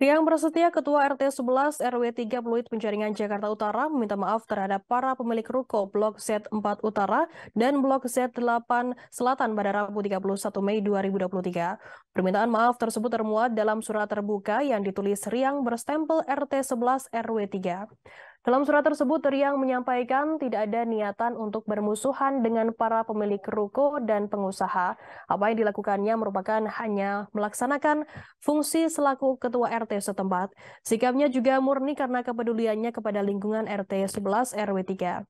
Riang Prasetya, Ketua RT 11 RW 3 Pluit Penjaringan Jakarta Utara meminta maaf terhadap para pemilik ruko Blok Z4 Utara dan Blok Z8 Selatan pada Rabu 31 Mei 2023. Permintaan maaf tersebut termuat dalam surat terbuka yang ditulis Riang berstempel RT 11 RW 3. Dalam surat tersebut, Riang menyampaikan tidak ada niatan untuk bermusuhan dengan para pemilik ruko dan pengusaha. Apa yang dilakukannya merupakan hanya melaksanakan fungsi selaku ketua RT setempat. Sikapnya juga murni karena kepeduliannya kepada lingkungan RT 11 RW 3.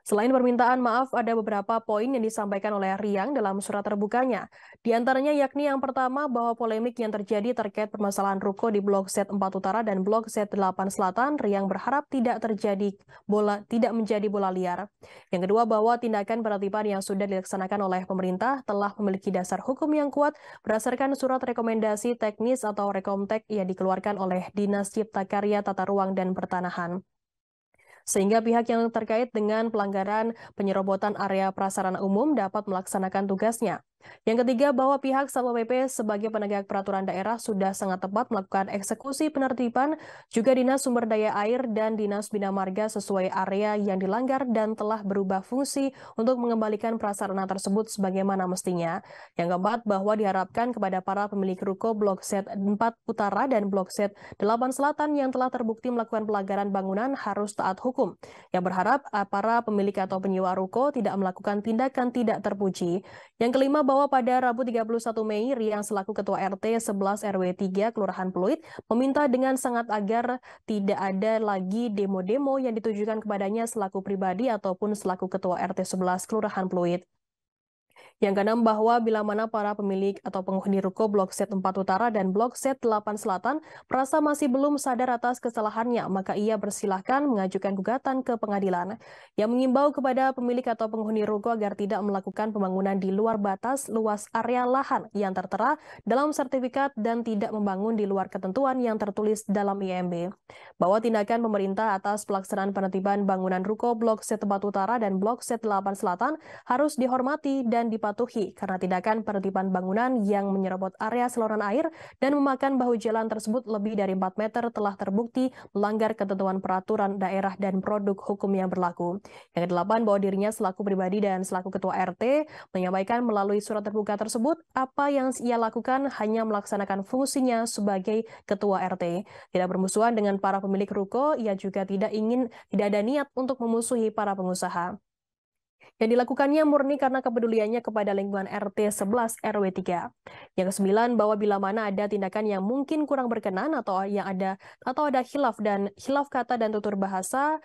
Selain permintaan maaf, ada beberapa poin yang disampaikan oleh Riang dalam surat terbukanya. Di antaranya yakni yang pertama bahwa polemik yang terjadi terkait permasalahan ruko di Blok Z 4 Utara dan Blok Z 8 Selatan, Riang berharap tidak terjadi bola tidak menjadi bola liar. Yang kedua bahwa tindakan penertiban yang sudah dilaksanakan oleh pemerintah telah memiliki dasar hukum yang kuat berdasarkan surat rekomendasi teknis atau rekomtek yang dikeluarkan oleh Dinas Cipta Karya Tata Ruang dan Pertanahan sehingga pihak yang terkait dengan pelanggaran penyerobotan area prasarana umum dapat melaksanakan tugasnya. Yang ketiga, bahwa pihak Satpol PP sebagai penegak peraturan daerah sudah sangat tepat melakukan eksekusi penertiban juga Dinas Sumber Daya Air dan Dinas Bina Marga sesuai area yang dilanggar dan telah berubah fungsi untuk mengembalikan prasarana tersebut sebagaimana mestinya. Yang keempat, bahwa diharapkan kepada para pemilik ruko Blok Z 4 Utara dan Blok set 8 Selatan yang telah terbukti melakukan pelanggaran bangunan harus taat hukum. Yang berharap ah, para pemilik atau penyewa ruko tidak melakukan tindakan tidak terpuji. Yang kelima, bahwa pada Rabu 31 Mei, Riang selaku Ketua RT 11 RW 3 Kelurahan Pluit meminta dengan sangat agar tidak ada lagi demo-demo yang ditujukan kepadanya selaku pribadi ataupun selaku Ketua RT 11 Kelurahan Pluit. Yang keenam bahwa bila mana para pemilik atau penghuni ruko Blok Z 4 Utara dan Blok set 8 Selatan merasa masih belum sadar atas kesalahannya, maka ia bersilahkan mengajukan gugatan ke pengadilan. Yang mengimbau kepada pemilik atau penghuni ruko agar tidak melakukan pembangunan di luar batas luas area lahan yang tertera dalam sertifikat dan tidak membangun di luar ketentuan yang tertulis dalam IMB. Bahwa tindakan pemerintah atas pelaksanaan penertiban bangunan ruko Blok Z 4 Utara dan Blok set 8 Selatan harus dihormati dan dipatuhi dipatuhi karena tindakan penertiban bangunan yang menyerobot area seloran air dan memakan bahu jalan tersebut lebih dari 4 meter telah terbukti melanggar ketentuan peraturan daerah dan produk hukum yang berlaku. Yang kedelapan, bahwa dirinya selaku pribadi dan selaku ketua RT menyampaikan melalui surat terbuka tersebut apa yang ia lakukan hanya melaksanakan fungsinya sebagai ketua RT. Tidak bermusuhan dengan para pemilik ruko, ia juga tidak ingin tidak ada niat untuk memusuhi para pengusaha yang dilakukannya murni karena kepeduliannya kepada lingkungan RT 11 RW 3. Yang kesembilan, bahwa bila mana ada tindakan yang mungkin kurang berkenan atau yang ada atau ada khilaf dan khilaf kata dan tutur bahasa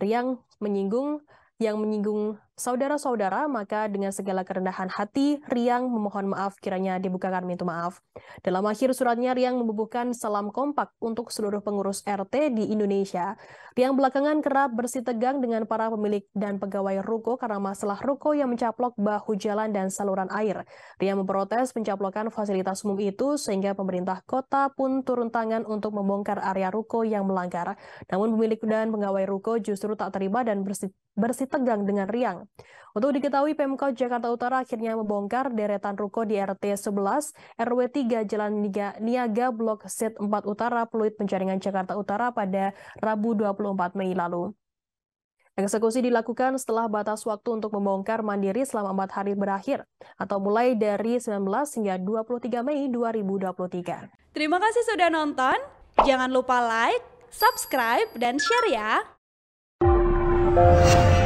yang menyinggung yang menyinggung Saudara-saudara, maka dengan segala kerendahan hati, Riang memohon maaf kiranya dibukakan pintu maaf. Dalam akhir suratnya, Riang membubuhkan salam kompak untuk seluruh pengurus RT di Indonesia. Riang belakangan kerap bersih tegang dengan para pemilik dan pegawai ruko karena masalah ruko yang mencaplok bahu jalan dan saluran air. Riang memprotes pencaplokan fasilitas umum itu sehingga pemerintah kota pun turun tangan untuk membongkar area ruko yang melanggar. Namun pemilik dan pegawai ruko justru tak terima dan bersih, bersih tegang dengan Riang. Untuk diketahui, Pemkot Jakarta Utara akhirnya membongkar deretan ruko di RT 11, RW 3, Jalan Niaga, Blok Z 4 Utara, Peluit Penjaringan Jakarta Utara pada Rabu 24 Mei lalu. Eksekusi dilakukan setelah batas waktu untuk membongkar mandiri selama 4 hari berakhir, atau mulai dari 19 hingga 23 Mei 2023. Terima kasih sudah nonton, jangan lupa like, subscribe, dan share ya!